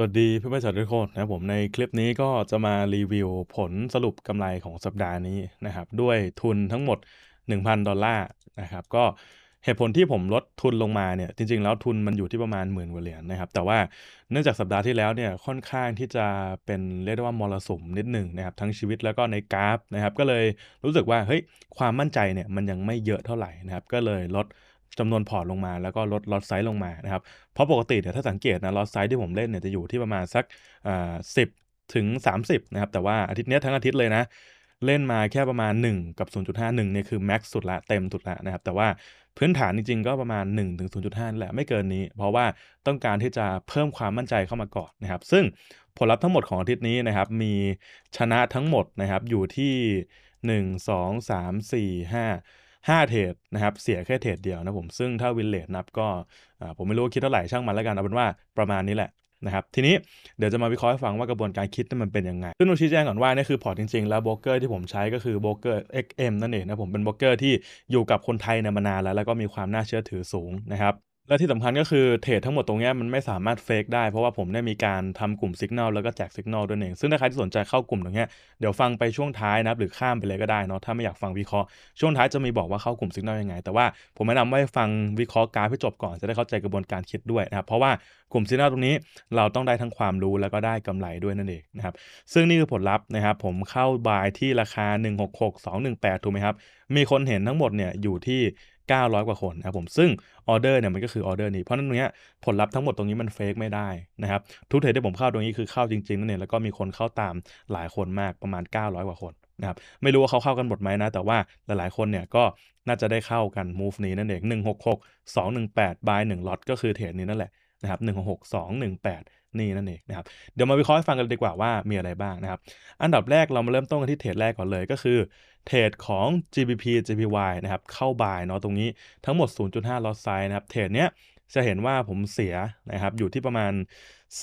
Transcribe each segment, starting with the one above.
สวัสดีเพื่อนๆจาวทุกคนนะครับผมในคลิปนี้ก็จะมารีวิวผลสรุปกำไรของสัปดาห์นี้นะครับด้วยทุนทั้งหมด 1,000 ดอลลาร์นะครับก็เหตุผลที่ผมลดทุนลงมาเนี่ยจริง ๆแล้วทุนมันอยู่ที่ประมาณหมื่นกว่าเหรียญนนะครับแต่ว่าเนื่องจากสัปดาห์ที่แล้วเนี่ยค่อนข้างที่จะเป็นเรียกได้ว่ามรสุมนิดหนึ่งนะครับทั้งชีวิตแล้วก็ในกราฟนะครับก็เลยรู้สึกว่าเฮ้ยความมั่นใจเนี่ยมันยังไม่เยอะเท่าไหร่นะครับก็เลยลดจำนวนพอร์ตลงมาแล้วก็ลดลอตไซส์ลงมานะครับเพราะปกติเนี่ยถ้าสังเกตนะลอตไซส์ที่ผมเล่นเนี่ยจะอยู่ที่ประมาณสักสิบถึงสสามิบนะครับแต่ว่าอาทิตย์นี้ทั้งอาทิตย์เลยนะเล่นมาแค่ประมาณ1กับ0.51เนี่ยคือแม็กซ์สุดละเต็มสุดละนะครับแต่ว่าพื้นฐานจริง ๆก็ประมาณ1ถึง0.5แหละไม่เกินนี้ เพราะว่าต้องการที่จะเพิ่มความมั่นใจเข้ามาก่อนนะครับซึ่งผลลัพธ์ทั้งหมดของอาทิตย์นี้นะครับมีชนะทั้งหมดนะครับอยู่ที่ 1 2 3 4 5 5 เทรดนะครับเสียแค่เทรดเดียวนะผมซึ่งถ้าวินเลทนับก็ผมไม่รู้คิดเท่าไหร่ช่างมันแล้วกันเอาเป็นว่าประมาณนี้แหละนะครับทีนี้เดี๋ยวจะมาวิเคราะห์ให้ฟังว่ากระบวนการคิดนั้นมันเป็นยังไง ซึ่งต้องชี้แจงก่อนว่านี่คือพอร์ตจริงๆแล้วโบรกเกอร์ที่ผมใช้ก็คือ โบรกเกอร์ XM นั่นเองนะผมเป็นโบรกเกอร์ที่อยู่กับคนไทยเนี่ยมานานแล้ว แล้วก็มีความน่าเชื่อถือสูงนะครับและที่สำคัญก็คือเทรดทั้งหมดตรงนี้มันไม่สามารถเฟกได้ เพราะว่าผมได้มีการทำกลุ่มสัญญาณแล้วก็แจกสัญญาณด้วยเอง ซึ่งถ้าใครที่สนใจเข้ากลุ่มตรงนี้เดี๋ยวฟังไปช่วงท้ายนะหรือข้ามไปเลยก็ได้เนาะถ้าไม่อยากฟังวิเคราะห์ช่วงท้ายจะมีบอกว่าเข้ากลุ่มสัญญาณยังไง แต่ว่าผมแนะนำว่าฟังวิเคราะห์การให้จบก่อน จะได้เข้าใจกระบวนการคิดด้วยนะครับเพราะว่ากลุ่มสัญญาณตรงนี้เราต้องได้ทั้งความรู้แล้วก็ได้กำไรด้วยนั่นเองนะครับซึ่งนี่คือผลลัพธ์นะครับผมเข้าบายที่ราคา 166 218ถูกไหมครับมีคนเห็นทั้งหมดเนี่ยอยู่ที่900 กว่าคนนะครับผมซึ่งออเดอร์เนี่ยมันก็คือออเดอร์นี้เพราะนั้นตรงนี้ผลลัพธ์ทั้งหมดตรงนี้มันเฟกไม่ได้นะครับ ทุกเทรดที่ผมเข้าตรงนี้คือเข้าจริงๆนั่นเองแล้วก็มีคนเข้าตามหลายคนมากประมาณ 900 กว่าคนนะครับไม่รู้ว่าเขาเข้ากันหมดไหมนะแต่ว่าหลายๆคนเนี่ยก็น่าจะได้เข้ากัน move นี้นั่นเอง 166 218 by 1 lot ก็คือเทรดนี้นั่นแหละนะครับ166 218นี่นั่นเองนะครับ เดี๋ยวมาวิเคราะห์ฟังกันดีกว่าว่ามีอะไรบ้างนะครับ อันดับแรกเรามาเริ่มต้นกันที่เทรดแรกก่อนเลยก็คือเทรดของ GBP j p y นะครับเข้าบายเนาะตรงนี้ทั้งหมด 0.5ลอสไซนะครับเทรดเนี้ยจะเห็นว่าผมเสียนะครับอยู่ที่ประมาณ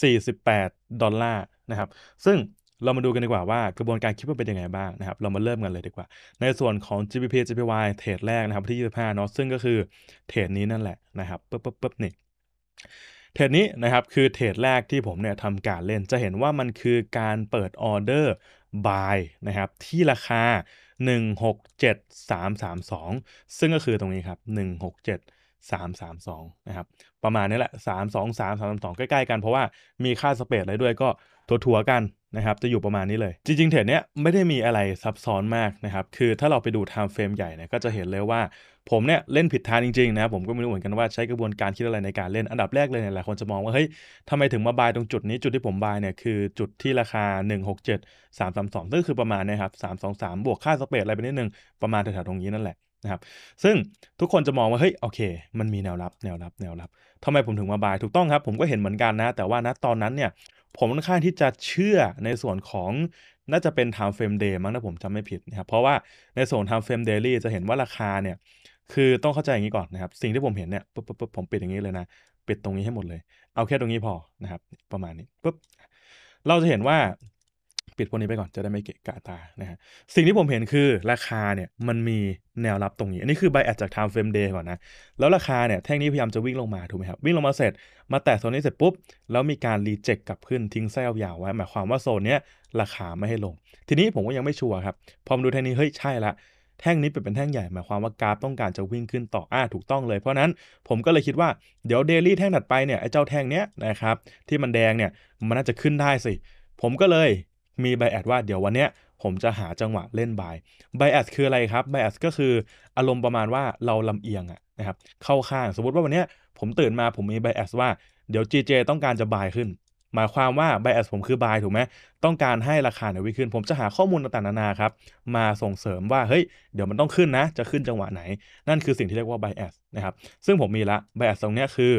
48 ดอลลาร์นะครับซึ่งเรามาดูกันดีกว่าว่ากระบวนการคิดว่าเป็นยังไงบ้างนะครับเรามาเริ่มกันเลยดีกว่า ในส่วนของ GBP j p y เทรดแรกนะครับ ที่ 25 เนาะซึ่งก็คือเทรดนี้นั่นแหละนะครับปึ๊บปึ๊บปึ๊บนี่เทรดนี้นะครับ คือเทรดแรกที่ผมเนี่ยทำการเล่นจะเห็นว่ามันคือการเปิดออเดอร์บายนะครับ ที่ราคา 167332 ซึ่งก็คือตรงนี้ครับ 167 332 นะครับ ประมาณนี้แหละ 3 2 3 3 2ใกล้ๆกัน เพราะว่า มีค่าสเปรดอะไรด้วยก็ถัวๆกันนะครับ จะอยู่ประมาณนี้เลยจริงๆเทรดเนี้ยไม่ได้มีอะไรซับซ้อนมากนะครับ คือถ้าเราไปดูไทม์เฟรมใหญ่เนี่ยก็จะเห็นเลยว่าผมเนี่ย เล่นผิดทางจริงๆนะผมก็ไม่รู้เหมือนกันว่าใช้กระบวนการคิดอะไรในการเล่นอันดับแรกเลยเนี่ยหลายคนจะมองว่า เฮ้ยทำไมถึงมาบายตรงจุดนี้ จุดที่ผมบายเนี่ย คือจุดที่ราคา 167 332ซึ่งคือประมาณนะครับ323บวกค่าสเปรดอะไรไปนิดนึงประมาณแถวๆตรงนี้นั่นแหละะครับซึ่งทุกคนจะมองว่าเฮ้ยโอเค มันมีแนวรับแนวรับ แนวรับทำไมผมถึงมาบาย ถูกต้องครับ ผมก็เห็นเหมือนกันนะ แต่ว่านะตอนนั้นเนี่ย ผมค่อนข้างที่จะเชื่อในส่วนของ น่าจะเป็น time frame day มั้งถ้าผมจำไม่ผิดนะครับเพราะว่าในส่วน time frame daily จะเห็นว่าราคาเนี่ย คือต้องเข้าใจอย่างนี้ก่อนนะครับ สิ่งที่ผมเห็นเนี่ยปุ๊บปุ๊บผมปิดอย่างนี้เลยนะ ปิดตรงนี้ให้หมดเลยเอาแค่ตรงนี้พอนะครับประมาณนี้ปุ๊บเราจะเห็นว่าปิดพวกนี้ไปก่อนจะได้ไม่เกะกะตานะฮะ สิ่งที่ผมเห็นคือราคาเนี่ยมันมีแนวรับตรงนี้ อันนี้คือใบแอดจากไทม์เฟรมเดย์ก่อนนะ แล้วราคาเนี่ยแท่งนี้พยายามจะวิ่งลงมาถูกไหมครับ วิ่งลงมาเสร็จมาแตะโซนนี้เสร็จปุ๊บ แล้วมีการรีเจ็คกลับขึ้นทิ้งไส้ยาวไว้หมายความว่าโซนเนี้ยราคาไม่ให้ลง ทีนี้ผมก็ยังไม่ชัวร์ครับ พอมาดูแท่งนี้เฮ้ยใช่ละแท่งนี้เป็นแท่งใหญ่ หมายความว่ากราฟต้องการจะวิ่งขึ้นต่ออ่าถูกต้องเลยเพราะนั้นผมก็เลยคิดว่าเดี๋ยวเดลี่แท่งถัดไปเนี่ยไอ้เจ้าแท่งเนี้ยนะครับที่มันแดงเนี่ยมันน่าจะขึ้นได้สิผมก็เลยมีไบแอดว่าเดี๋ยววันเนี้ยผมจะหาจังหวะเล่นบายไบแอดคืออะไรครับไบแอดก็คืออารมณ์ประมาณว่าเราลำเอียงอะนะครับเข้าข้างสมมติว่าวันเนี้ยผมตื่นมาผมมีไบแอดว่าเดี๋ยว GJ ต้องการจะบายขึ้นหมายความว่าบแอดผมคือบายถูกไหมต้องการให้ราคาเนี่ยวิ่งขึ้น ผมจะหาข้อมูลต่างๆนานาครับมาส่งเสริมว่าเฮ้ยเดี๋ยวมันต้องขึ้นนะ จะขึ้นจังหวะไหน นั่นคือสิ่งที่เรียกว่าบแอดนะครับซึ่งผมมีละบแอดตรงนี้คือ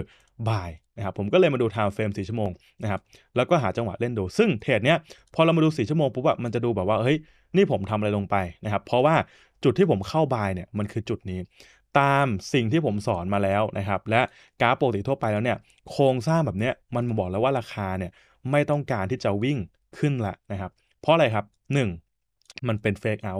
บ่ายนะ ครับผมก็เลยมาดูไทม์เฟรม e 4ชั่วโมงนะครับแล้วก็หาจังหวะเล่นดู ซึ่งเทรดเนี้ยพอเรามาดู4ชั่วโมงปุ๊บอะมันจะดูแบบว่าเฮ้ยนี่ผมทำอะไรลงไปนะครับเพราะว่าจุดที่ผมเข้าบ่ายเนี่ยมันคือจุดนี้ตามสิ่งที่ผมสอนมาแล้วนะครับและกราฟปกติทั่วไปแล้วเนี่ยโครงสร้างแบบเนี้ยมันบอกแล้วว่าราคาเนี่ยไม่ต้องการที่จะวิ่งขึ้นละนะครับ เพราะอะไรครับ 1. มันเป็นเฟกเอา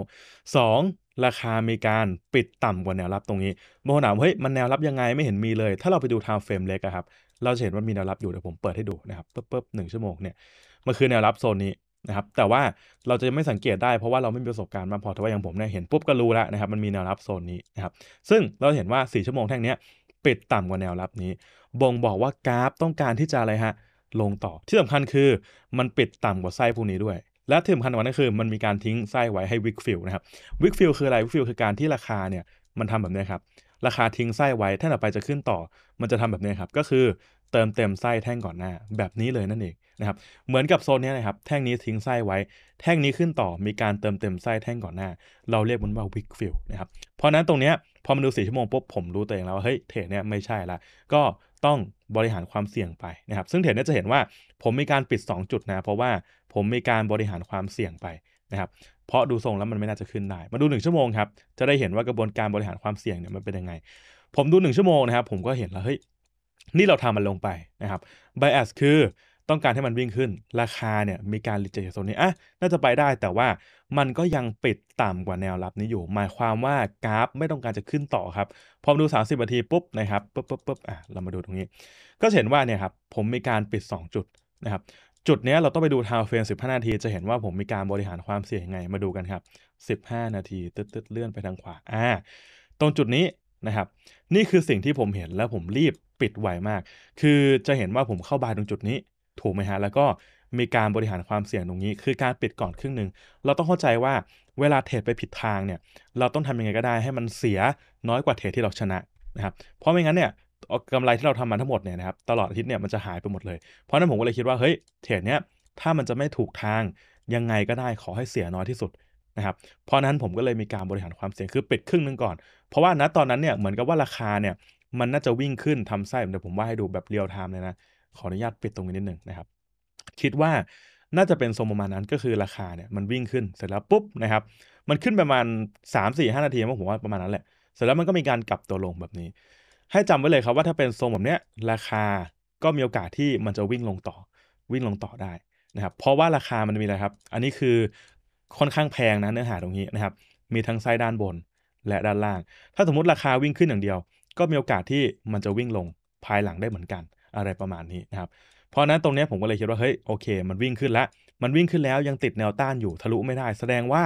สองราคามีการปิดต่ำกว่าแนวรับตรงนี้บางคนถามเฮ้ย มันแนวรับยังไงไม่เห็นมีเลย ถ้าเราไปดูทาวเฟรมเล็กอะครับ เราจะเห็นว่ามีแนวรับอยู่เดี๋ยวผมเปิดให้ดูนะครับปุ๊บป๊บหนึ่งชั่วโมงเนี่ย มันคือแนวรับโซนนี้นะครับ แต่ว่าเราจะไม่สังเกตได้เพราะว่าเราไม่มีประสบการณ์มาพอแต่ว่าอย่างผมเนี่ยเห็นปุ๊บก็รู้แล้วนะครับ มันมีแนวรับโซนนี้นะครับ ซึ่งเราเห็นว่า4ชั่วโมงแท่งนี้ปิดต่ำกว่าแนวรับนี้ บ่งบอกว่ากราฟต้องการที่จะอะไรฮะ ลงต่อ ที่สำคัญคือมันปิดต่ากว่าไส้พวกนี้ด้วยและที่สำคัญกว่านั้นคือมันมีการทิ้งไส้ไว้ให้วิกฟิลนะครับวิกฟิลคืออะไรวิกฟิลคือการที่ราคาเนี่ย มันทำแบบนี้ครับ ราคาทิ้งไส้ไว้ถ้าต่อไปจะขึ้นต่อ มันจะทำแบบนี้ครับ ก็คือเติมเต็มไส้แท่งก่อนหน้า แบบนี้เลยนั่นเองนะครับเหมือนกับโซนนี้นะครับ แท่งนี้ทิ้งไส้ไว้ แท่งนี้ขึ้นต่อ มีการเติมเต็มไส้แท่งก่อนหน้า เราเรียกมันว่าวิกฟิลนะครับเพราะนั้นตรงเนี้ยพอมันดูสี่ชั่วโมงปุ๊บผมรู้ตัวเองแล้วว่าเฮ้ยเทรดเนี่ยไม่ใช่ละก็ต้องบริหารความเสี่ยงไปนะครับซึ่งเทรดเนี่ยจะเห็นว่าผมมีการปิด 2 จุดนะเพราะว่าผมมีการบริหารความเสี่ยงไปนะครับเพราะดูทรงแล้วมันไม่น่าจะขึ้นได้ มาดู 1 ชั่วโมงครับ จะได้เห็นว่ากระบวนการบริหารความเสี่ยงเนี่ยมันเป็นยังไง ผมดู 1 ชั่วโมงนะครับผมก็เห็นแล้วเฮ้ยนี่เราทำมันลงไปนะครับ bias คือต้องการให้มันวิ่งขึ้น ราคาเนี่ยมีการรีเจคโซนนี้อ่ะน่าจะไปได้แต่ว่ามันก็ยังปิดต่ำกว่าแนวรับนี้อยู่หมายความว่ากราฟไม่ต้องการจะขึ้นต่อครับพอดู 30นาทีปุ๊บนะครับปุ๊บปุ๊บปุ๊บอ่ะเรามาดูตรงนี้ ก็เห็นว่าเนี่ยครับผมมีการปิด2จุดนะครับจุดนี้เราต้องไปดูทาวเฟรม15 นาทีจะเห็นว่าผมมีการบริหารความเสี่ยงยังไงมาดูกันครับ15 นาทีตึ๊ดๆเลื่อนไปทางขวาอ่าตรงจุดนี้นะครับ นี่คือสิ่งที่ผมเห็นแล้วผมรีบปิดไวมาก คือจะเห็นว่าผมเข้าบายตรงจุดนี้ถูกไหมฮะแล้วก็มีการบริหารความเสี่ยงตรงนี้คือการปิดก่อนครึ่งหนึ่งเราต้องเข้าใจว่าเวลาเทรดไปผิดทางเนี่ยเราต้องทำยังไงก็ได้ ให้มันเสียน้อยกว่าเทรดที่เราชนะนะครับเพราะไม่งั้นเนี่ยกำไรที่เราทำมาทั้งหมดเนี่ยนะครับตลอดอาทิตย์เนี่ยมันจะหายไปหมดเลย เพราะนั้นผมก็เลยคิดว่าเฮ้ยเทรดเนี้ยถ้ามันจะไม่ถูกทางยังไงก็ได้ ขอให้เสียน้อยที่สุดนะครับ เพราะนั้นผมก็เลยมีการบริหารความเสี่ยงคือปิดครึ่งนึงก่อน เพราะว่าณตอนนั้นเนี่ยเหมือนกับว่าราคาเนี่ยมันน่าจะวิ่งขึ้นทำไส้เดี๋ยวผมว่าให้ดูแบบเรียลไทม์เลยนะขออนุญาตปิดตรงนี้นิดหนึ่งนะครับ คิดว่าน่าจะเป็นทรงประมาณนั้นก็คือราคาเนี่ยมันวิ่งขึ้นเสร็จแล้วปุ๊บนะครับ มันขึ้นประมาณ3 4 5นาทีผมว่าประมาณนั้นแหละ เสร็จแล้วมันก็มีการกลับตัวลงแบบนี้ให้จำไว้เลยครับ ว่าถ้าเป็นทรงแบบเนี้ยราคาก็มีโอกาสที่มันจะวิ่งลงต่อวิ่งลงต่อได้นะครับเพราะว่าราคามันมีอะไรครับ อันนี้คือค่อนข้างแพงนะเนื้อหาตรงนี้นะครับมีทั้งไซด์ด้านบนและด้านล่าง ถ้าสมมติราคาวิ่งขึ้นอย่างเดียว ก็มีโอกาสที่มันจะวิ่งลงภายหลังได้เหมือนกันอะไรประมาณนี้นะครับเพราะนั้นตรงนี้ผมก็เลยคิดว่าเฮ้ยโอเค มันวิ่งขึ้นแล้ว มันวิ่งขึ้นแล้วยังติดแนวต้านอยู่ทะลุไม่ได้ แสดงว่า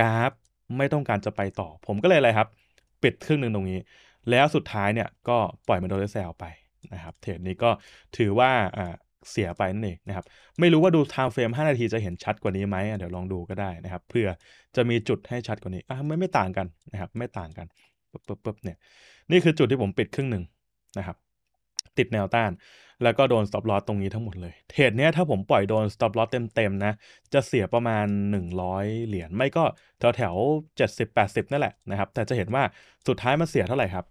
กราฟไม่ต้องการจะไปต่อผมก็เลยอะไรครับปิดครึ่งหนึ่งตรงนี้แล้วสุดท้ายเนี่ยก็ปล่อยมันโดนเซลไปนะครับ เทรดนี้ก็ถือว่าเสียไปนั่นเองนะครับ ไม่รู้ว่าดูไทม์เฟรม 5 นาทีจะเห็นชัดกว่านี้ไหมเดี๋ยวลองดูก็ได้นะครับ เพื่อจะมีจุดให้ชัดกว่านี้อ่ะไม่ไม่ต่างกันนะครับ ไม่ต่างกันปุ๊บปุ๊บเนี่ยนี่คือจุดที่ผมปิดครึ่งหนึ่งนะครับ ติดแนวต้านแล้วก็โดน stop loss ตรงนี้ทั้งหมดเลย เทรดเนี้ยถ้าผมปล่อยโดน stop loss เต็ม ๆ นะ จะเสียประมาณ 100 เหรียญ ไม่ก็แถวแถว 70 80นั่นแหละนะครับ แต่จะเห็นว่าสุดท้ายมันเสียเท่าไหร่ครับ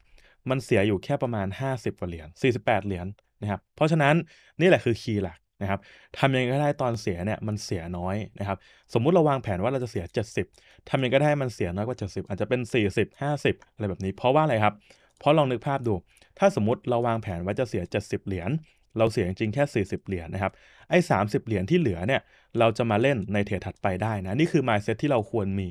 มันเสียอยู่แค่ประมาณ 50กว่าเหรียญ 48 เหรียญนะครับ เพราะฉะนั้นนี่แหละคือคีย์หลักนะครับทำยังไงก็ได้ตอนเสียเนี่ยมันเสียน้อยนะครับ สมมุติเราวางแผนว่าเราจะเสีย 70 ทำยังไงก็ได้มันเสียน้อยกว่า 70 อาจจะเป็น40 50 อะไรแบบนี้ เพราะว่าอะไรครับ เพราะลองนึกภาพดู ถ้าสมมติเราวางแผนว่าจะเสีย70เหรียญเราเสียจริงแค่ 40 เหรียญนะครับไอ้30 เหรียญที่เหลือเนี่ยเราจะมาเล่นในเทรดถัดไปได้นะนี่คือ mindset ที่เราควรมี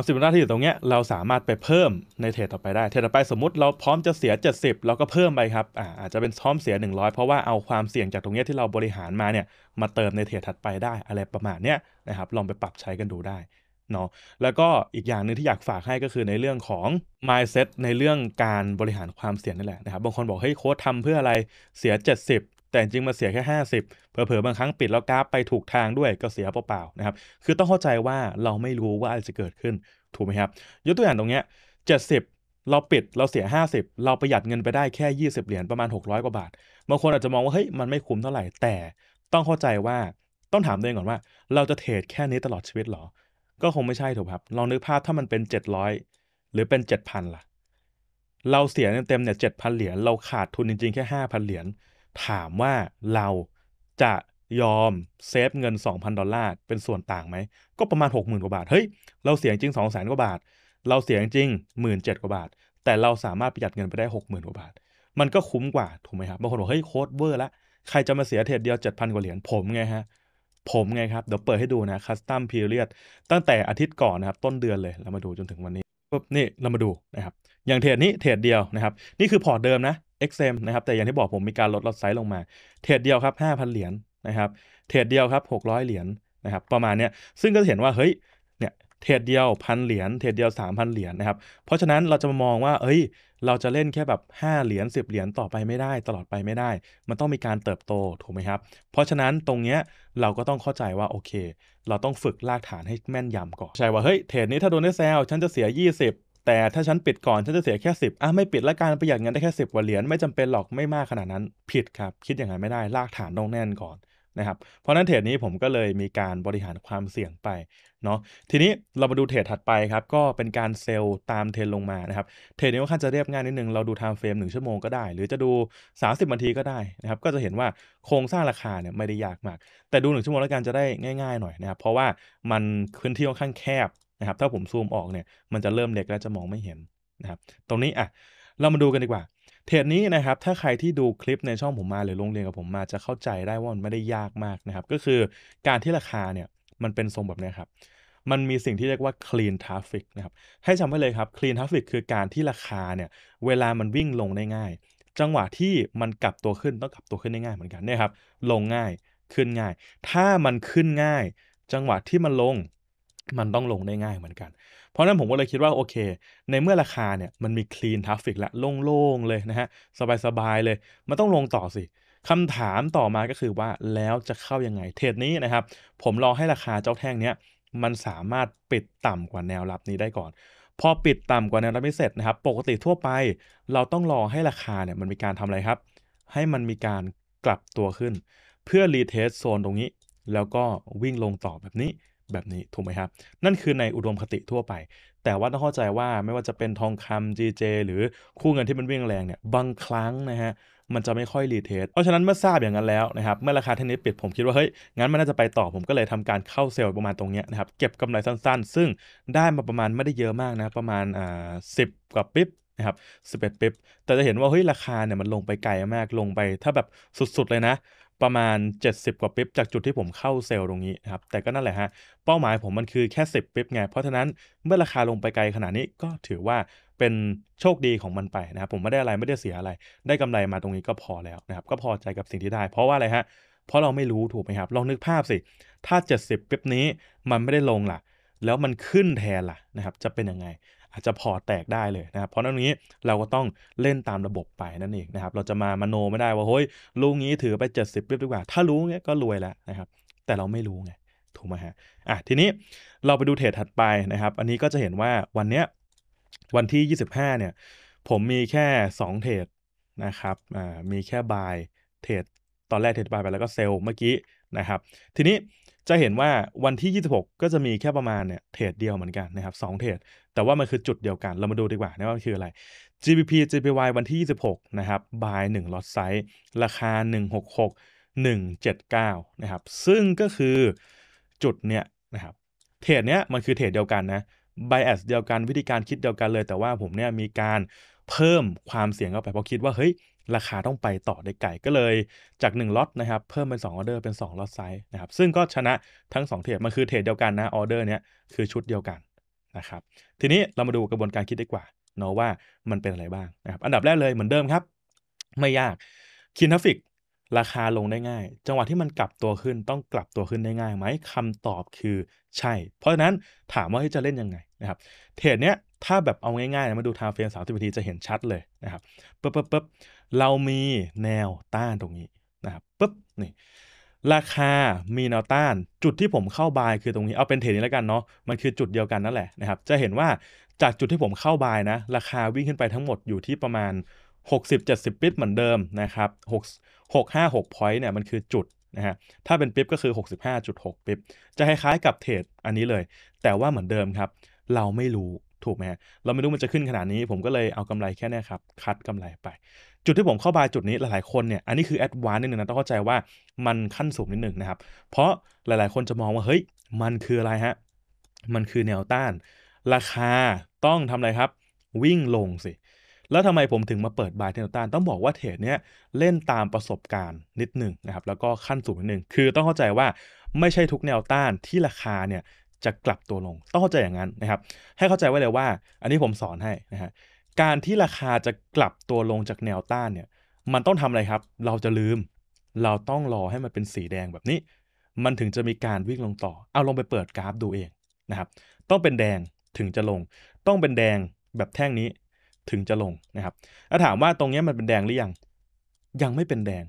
30หน้าที่อยู่ตรงเนี้ยเราสามารถไปเพิ่มในเทรดต่อไปได้เทรดต่อไปสมมติเราพร้อมจะเสีย 70 เราก็เพิ่มไปครับอาอาจจะเป็นพร้อมเสีย 100 เพราะว่า เอาความเสี่ยงจากตรงเนี้ยที่เราบริหารมาเนี่ยมาเติมในเทรดถัดไปได้ อะไรประมาณเนี้ยนะครับลองไปปรับใช้กันดูได้เนาะแล้วก็อีกอย่างหนึ่งที่อยากฝากให้ก็คือในเรื่องของ mindset ในเรื่องการบริหารความเสี่ยงนี่แหละนะครับบางคนบอกเฮ้ยโค้ดทำเพื่ออะไรเสีย 70แต่จริงมาเสียแค่ 50 เผลอๆบางครั้งปิดแล้วกราฟไปถูกทางด้วยก็เสียเปล่าๆนะครับ คือต้องเข้าใจว่าเราไม่รู้ว่าอะไรจะเกิดขึ้นถูกไหมครับยกตัวอย่างตรงเนี้ย70 เราปิดเราเสีย 50 เราประหยัดเงินไปได้ แค่ 20 เหรียญประมาณ 600กว่าบาทบางคนอาจจะมองว่าเฮ้ยมันไม่คุ้มเท่าไหร่แต่ต้องเข้าใจว่าต้องถามตัวเองก่อนว่า เราจะเทรดแค่นี้ตลอดชีวิตหรอ ก็คงไม่ใช่ถูกครับลองนึกภาพถ้ามันเป็น700หรือเป็น7,000ล่ะ เราเสียเต็มเนี่ยเจ็ดพันเหรียญเราขาดทุนจริงๆแค่ห้าพันเหรียญถามว่าเราจะยอมเซฟเงิน 2,000 ดอลลาร์เป็นส่วนต่างไหมก็ประมาณ 60,000กว่าบาทเฮ้ยเราเสียจริง2 0 0 0 0 กว่าบาท เราเสียจริง 17,000 กว่าบาท แต่เราสามารถประหยัดเงินไปได้ 60,000กว่าบาท มันก็คุ้มกว่าถูกไหมครับบางคนบอกเฮ้ยโคตรเวอร์ละ ใครจะมาเสียเทรดเดียว7,000 กว่าเหรียญผมไงฮะผมไงครับ เดี๋ยวเปิดให้ดูนะคัสตัมพีเรียดตั้งแต่อาทิตย์ก่อนนะครับต้นเดือนเลยเรามาดูจนถึงวันนี้ปุ๊บนี่เรามาดูนะครับอย่างเทรดนี้เทรดเดียวนะครับนี่คือพอร์ตเดิมนะ XM นะครับ แต่อย่างที่บอกผมมีการลดลดไซส์ลงมา เทรดเดียวครับ 5,000 เหรียญนะครับเทรดเดียวครับ 600 เหรียญนะครับประมาณเนี้ยซึ่งก็จะเห็นว่าเฮ้ยเนี่ยเทรดเดียวพันเหรียญเทรดเดียว3,000 เหรียญนะครับเพราะฉะนั้นเราจะมามองว่า เอ้ย เราจะเล่นแค่แบบ 5 เหรียญ10 เหรียญต่อไปไม่ได้ ตลอดไปไม่ได้ มันต้องมีการเติบโตถูกไหมครับ เพราะฉะนั้นตรงเนี้ยเราก็ต้องเข้าใจว่าโอเค เราต้องฝึกลากฐานให้แม่นยำก่อนใช่ว่าเฮ้ยเทรดนี้ถ้าโดนได้แซลฉันจะเสีย 20แต่ถ้าฉันปิดก่อน ฉันจะเสียแค่สิบอ่ะไม่ปิดละกันประหยัดเงินได้แค่สิบกว่าเหรียญไม่จำเป็นหรอกไม่มากขนาดนั้นผิดครับ คิดอย่างนั้นไม่ได้ลากฐานต้องแน่นก่อนนะครับเพราะนั้นเทรดนี้ผมก็เลยมีการบริหารความเสี่ยงไปเนาะทีนี้เรามาดูเทรดถัดไปครับก็เป็นการเซลล์ตามเทรนลงมานะครับเทรดนี้ค่อนข้างจะเรียบง่ายนิดนึงเราดูไทม์เฟรมหนึ่งชั่วโมงก็ได้หรือจะดู 30นาทีก็ได้นะครับก็จะเห็นว่าโครงสร้างราคาเนี่ยไม่ได้ยากมาก แต่ดูหนึ่งชั่วโมงแล้วกันจะได้ง่ายๆหน่อยนะครับเพราะว่ามันพื้นที่ค่อนข้างแคบนะครับถ้าผมซูมออกเนี่ยมันจะเริ่มเล็กและจะมองไม่เห็นนะครับตรงนี้อ่ะเรามาดูกันดีกว่าเทรดนี้นะครับ ถ้าใครที่ดูคลิปในช่องผมมาหรือโรงเรียนกับผมมาจะเข้าใจได้ว่ามันไม่ได้ยากมากนะครับก็คือการที่ราคาเนี่ยมันเป็นทรงแบบนี้ครับมันมีสิ่งที่เรียกว่า clean traffic นะครับให้จำไว้เลยครับ clean traffic คือการที่ราคาเนี่ยเวลามันวิ่งลงได้ง่าย จังหวะที่มันกลับตัวขึ้นต้องกลับตัวขึ้นได้ง่าย เหมือนกันเนี่ยครับลงง่ายขึ้นง่าย ถ้ามันขึ้นง่าย จังหวะที่มันลงมันต้องลงได้ง่ายเหมือนกัน เพราะนั้นผมก็เลยคิดว่าโอเค ในเมื่อราคาเนี่ยมันมีคลีนทราฟฟิกและโล่งๆเลยนะฮะสบาย ๆ เลย มันต้องลงต่อสิ คำถามต่อมาก็คือว่าแล้วจะเข้ายังไงเทรดนี้นะครับ ผมรอให้ราคาเจ้าแท่งเนี้ยมันสามารถปิดต่ำกว่าแนวรับนี้ได้ก่อน พอปิดต่ำกว่าแนวรับนี้เสร็จนะครับ ปกติทั่วไป เราต้องรอให้ราคาเนี่ย มันมีการทำอะไรครับ ให้มันมีการกลับตัวขึ้น เพื่อรีเทสโซนตรงนี้ แล้วก็วิ่งลงต่อแบบนี้แบบนี้ถูกไหมครับ นั่นคือในอุดมคติทั่วไป แต่ว่าต้องเข้าใจว่าไม่ว่าจะเป็นทองคำ GJ หรือคู่เงินที่มันวิ่งแรงเนี่ย บางครั้งนะฮะ มันจะไม่ค่อยรีเทส เพราะฉะนั้นเมื่อทราบอย่างนั้นแล้วนะครับ เมื่อราคาเทนนิสปิด ผมคิดว่าเฮ้ย งั้นมันน่าจะไปต่อ ผมก็เลยทำการเข้าเซลล์ประมาณตรงเนี้ยนะครับ เก็บกำไรสั้นๆ ซึ่งได้มาประมาณไม่ได้เยอะมากนะ ประมาณอ่าสิบกว่าปิ๊บนะครับสิบเอ็ดปิ๊บ แต่จะเห็นว่าเฮ้ยราคาเนี่ยมันลงไปไกลมาก ลงไป ถ้าแบบสุดๆเลยนะประมาณ 70 กว่าปิ๊บจากจุดที่ผมเข้าเซลล์ตรงนี้นะครับแต่ก็นั่นแหละฮะเป้าหมายผมมันคือแค่ 10ปิ๊บไงเพราะฉะนั้นเมื่อราคาลงไปไกลขนาดนี้ก็ถือว่าเป็นโชคดีของมันไปนะครับ ผมไม่ได้อะไรไม่ได้เสียอะไร ได้กำไรมาตรงนี้ก็พอแล้วนะครับก็พอใจกับสิ่งที่ได้ เพราะว่าอะไรฮะเพราะเราไม่รู้ถูกไหมครับลองนึกภาพสิถ้า 70ปิ๊บนี้มันไม่ได้ลงล่ะ แล้วมันขึ้นแทนล่ะนะครับจะเป็นยังไงอาจจะพอแตกได้เลยนะครับเพราะนั้นนี้เราก็ต้องเล่นตามระบบไปนั่นเองนะครับ เราจะมามโนไม่ได้ว่าเฮ้ยลูกนี้ถือไป 70สิบดีกว่า ถ้ารู้เนี้ยก็รวยแล้วนะครับ แต่เราไม่รู้ไงถูกไหมฮะอ่ะทีนี้เราไปดูเทรดถัดไปนะครับ อันนี้ก็จะเห็นว่าวันเนี้ยวันที่ 25เนี่ย ผมมีแค่ 2เทรดนะครับอ่ามีแค่บายเทรดตอนแรกเทรดบายไปแล้วก็เซลล์เมื่อกี้นะครับทีนี้จะเห็นว่าวันที่ 26 ก็จะมีแค่ประมาณเนี่ยเทรดเดียวเหมือนกันนะครับสเทรดแต่ว่ามันคือจุดเดียวกัน เรามาดูดีกว่านะว่าคืออะไร GBP GPY วันที่ 26 นะครับบาย1ล็อตไซส์ราคา 166 179 นะครับ ซึ่งก็คือจุดเนี่ยนะครับเทรดเนี้ยมันคือเทรดเดียวกันนะไบแอสเดียวกันวิธีการคิดเดียวกันเลย แต่ว่าผมเนี่ยมีการเพิ่มความเสี่ยงเข้าไปเพราะคิดว่าเฮ้ยราคาต้องไปต่อได้ไกลก็เลยจาก 1ล็อตนะครับ เพิ่มเป็น2ออเดอร์เป็น2ล็อตไซส์นะครับซึ่งก็ชนะทั้ง 2 เทรดมันคือเทรดเดียวกันนะออเดอร์เนี้ยคือชุดเดียวกันนะครับทีนี้เรามาดูกระบวนการคิดดีกว่า เนาะว่ามันเป็นอะไรบ้างนะครับอันดับแรกเลยเหมือนเดิมครับ ไม่ยากคินทัฟฟิกราคาลงได้ง่าย จังหวะที่มันกลับตัวขึ้นต้องกลับตัวขึ้นได้ง่ายไหมคำตอบคือใช่ เพราะฉะนั้นถามว่าจะเล่นยังไงนะครับเทรดเนี้ยถ้าแบบเอาง่ายๆ มาดูทางเฟรมสามสิบนาทีจะเห็นชัดเลยนะครับปุ๊บปุ๊บปุ๊บเรามีแนวต้านตรงนี้นะครับปุ๊บนี่ ราคามีแนวต้านจุดที่ผมเข้าบายคือตรงนี้ เอาเป็นเทรดนี้แล้วกันเนาะมันคือจุดเดียวกันนั่นแหละนะครับจะเห็นว่าจากจุดที่ผมเข้าบายนะ ราคาวิ่งขึ้นไปทั้งหมดอยู่ที่ประมาณ 60-70ปิปเหมือนเดิมนะครับ6 6 5 6พอยต์เนี่ยมันคือจุดนะฮะถ้าเป็นปิปก็คือ 65.6ปิปจะคล้ายๆกับเทรดอันนี้เลย แต่ว่าเหมือนเดิมครับ เราไม่รู้ถูกไหมฮะเราไม่รู้มันจะขึ้นขนาดนี้ผมก็เลยเอากำไรแค่นี้ครับ คัดกำไรไป จุดที่ผมเข้าบายจุดนี้หลายๆ คนเนี่ย อันนี้คือแอดวานซ์นิดนึงนะต้องเข้าใจว่า มันขั้นสูงนิดหนึ่งนะครับ เพราะหลายๆคนจะมองว่า เฮ้ย มันคืออะไรฮะ มันคือแนวต้าน ราคาต้องทำอะไรครับ วิ่งลงสิ แล้วทำไมผมถึงมาเปิดบายแนวต้านต้องบอกว่าเทรดเนี้ยเล่นตามประสบการณ์นิดหนึ่งนะครับ แล้วก็ขั้นสูงนิดหนึ่ง คือต้องเข้าใจว่าไม่ใช่ทุกแนวต้านที่ราคาเนี่ยจะกลับตัวลงต้องเข้าใจอย่างนั้นนะครับ ให้เข้าใจไว้เลยว่า อันนี้ผมสอนให้นะฮะการที่ราคาจะกลับตัวลงจากแนวต้านเนี่ย มันต้องทำอะไรครับ เราจะลืม เราต้องรอให้มันเป็นสีแดงแบบนี้ มันถึงจะมีการวิ่งลงต่อ เอาลงไปเปิดกราฟดูเองนะครับ ต้องเป็นแดงถึงจะลง ต้องเป็นแดงแบบแท่งนี้ถึงจะลงนะครับถ้าถามว่าตรงนี้มันเป็นแดงหรือยัง ยังไม่เป็นแดง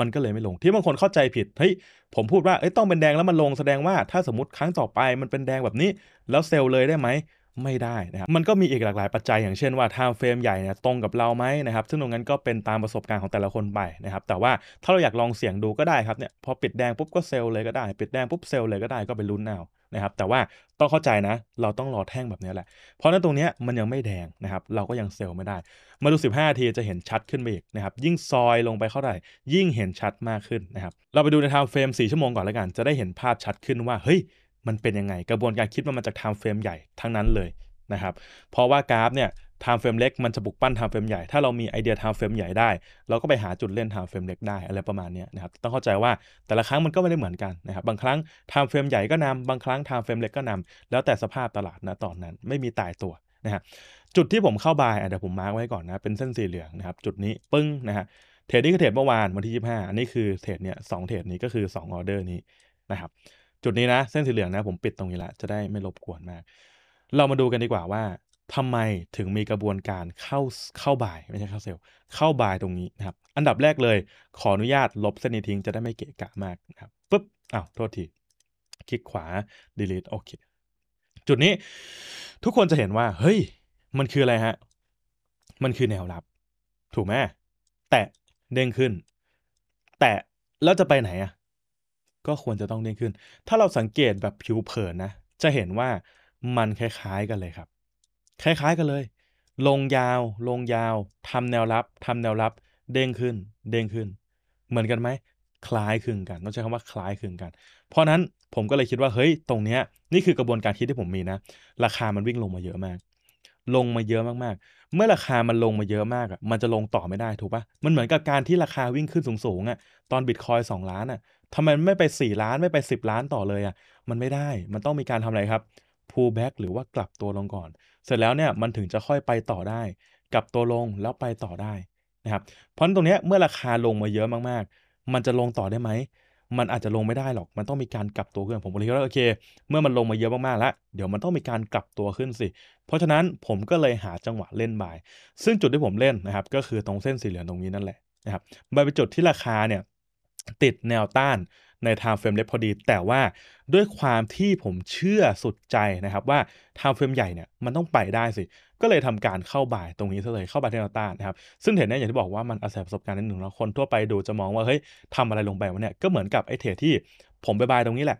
มันก็เลยไม่ลงที่บางคนเข้าใจผิดเฮ้ยผมพูดว่าเอ้ยต้องเป็นแดงแล้วมันลงแสดงว่า ถ้าสมมติครั้งต่อไปมันเป็นแดงแบบนี้แล้วเซลล์เลยได้ไหมไม่ได้นะครับมันก็มีอีกหลากหลายปัจจัยอย่างเช่นว่าถทาเฟรมใหญ่เนี่ยตรงกับเราไหมนะครับซึ่งตรงนั้นก็เป็นตามประสบการณ์ของแต่ละคนไปนะครับ แต่ว่าถ้าเราอยากลองเสี่ยงดูก็ได้ครับเนี่ยพอปิดแดงปุ๊บก็เซลล์เลยก็ได้ปิดแดงปุ๊บเซลล์เลยก็ได้ก็ไปลุ้นเอานะครับ แต่ว่าต้องเข้าใจนะ เราต้องรอแท่งแบบนี้แหละ เพราะ้นตรงนี้มันยังไม่แดงนะครับเราก็ยังเซลล์ไม่ได้ มาดู15าทีจะเห็นชัดขึ้นไปอีกนะครับยิ่งซอยลงไปเท่าไหร่ยิ่งเห็นชัดมากขึ้นนะครับเราไปดูในไทม์เฟรม4ชั่วโมงก่อนละกันจะได้เห็นภาพชัดขึ้นว่าเฮ้ยมันเป็นยังไงกระบวนการคิดมันมาจากไทม์เฟรมใหญ่ทั้งนั้นเลยนะครับเพราะว่ากราฟเนี่ยไทม์เฟรมเล็กมันจะบุกปั้นไทม์เฟรมใหญ่ถ้าเรามีไอเดียไทม์เฟรมใหญ่ได้ เราก็ไปหาจุดเล่นไทม์เฟรมเล็กได้อะไรประมาณนี้นะครับต้องเข้าใจว่าแต่ละครั้งมันก็ไม่ได้เหมือนกันนะครับบางครั้งไทม์เฟรมใหญ่ก็นำบางครั้งไทม์เฟรมเล็กก็นำ แล้วแต่สภาพตลาดนะตอนนั้น ไม่มีตายตัวนะฮะจุดที่ผมเข้าบายเดี๋ยวผมมาร์กไว้ก่อนนะเป็นเส้นสีเหลืองนะครับจุดนี้ปึ้งนะฮะเทรดนี้คือเทรดเมื่อวานวันที่25อันนี้คือเทรดเนี่ยสเทรดนี้ก็คือ2ออเดอร์นี้นะครับจุดนี้นะ เส้นสีเหลืองนะผมปิดตรงนี้ละจะได้ไม่รบกวนมาก เรามาดูกันดีกว่าว่า ทำไมถึงมีกระบวนการเข้าเข้าบ่ายไม่ใช่เข้าเซลล์เข้าบ่ายตรงนี้นะครับ อันดับแรกเลย ขออนุญาตลบเส้นนี้ทิ้งจะได้ไม่เกะกะมากนะครับปุ๊บอ้าวโทษที คลิกขวา delete โอเคจุดนี้ทุกคนจะเห็นว่า เฮ้ย มันคืออะไรฮะ มันคือแนวรับ ถูกไหมแตะเด้งขึ้น แตะแล้วจะไปไหนอะก็ควรจะต้องเด้งขึ้น ถ้าเราสังเกตแบบผิวเผินนะ จะเห็นว่ามันคล้ายๆกันเลยครับ คล้ายๆกันเลย ลงยาว ลงยาว ทำแนวรับ ทำแนวรับ เด้งขึ้น เด้งขึ้น เหมือนกันไหม คล้ายคลึงกันต้องใช้คำว่าคล้ายคลึงกัน เพราะนั้นผมก็เลยคิดว่า เฮ้ย ตรงเนี้ย นี่คือกระบวนการคิดที่ผมมีนะ ราคามันวิ่งลงมาเยอะมากลงมาเยอะมาก ๆ เมื่อราคามันลงมาเยอะมากอ่ะ มันจะลงต่อไม่ได้ถูกปะ มันเหมือนกับการที่ราคาวิ่งขึ้นสูงๆอ่ะ ตอนบิตคอยสองล้านอ่ะทำไมไม่ไป 4 ล้านไม่ไป 10 ล้านต่อเลยอ่ะ มันไม่ได้ มันต้องมีการทำอะไรครับ pull back หรือว่ากลับตัวลงก่อน เสร็จแล้วเนี่ยมันถึงจะค่อยไปต่อได้ กลับตัวลงแล้วไปต่อได้นะครับ เพราะตรงนี้เมื่อราคาลงมาเยอะมากๆมันจะลงต่อได้ไหมมันอาจจะลงไม่ได้หรอก มันต้องมีการกลับตัวขึ้น ผมเลยคิดว่าโอเค เมื่อมันลงมาเยอะมาก ๆ แล้ว เดี๋ยวมันต้องมีการกลับตัวขึ้นสิ เพราะฉะนั้นผมก็เลยหาจังหวะเล่นบาย ซึ่งจุดที่ผมเล่นนะครับ ก็คือตรงเส้นสีเหลืองตรงนี้นั่นแหละนะครับมันเป็นจุดที่ราคาเนี่ยติดแนวต้านใน time frame เล็กพอดี แต่ว่าด้วยความที่ผมเชื่อสุดใจนะครับว่า time frame ใหญ่เนี่ยมันต้องไปได้สิก็เลยทำการเข้าบ่ายตรงนี้ซะเลยเข้าบ่ายเทนต้านะครับซึ่งเทรดเนี่ยอย่างที่บอกว่ามันอาศัยประสบการณ์นิดหนึ่งแล้วคนทั่วไปดูจะมองว่าเฮ้ยทำอะไรลงไปวะเนี่ยก็เหมือนกับไอ้เทรดที่ผมไปบ่ายตรงนี้แหละ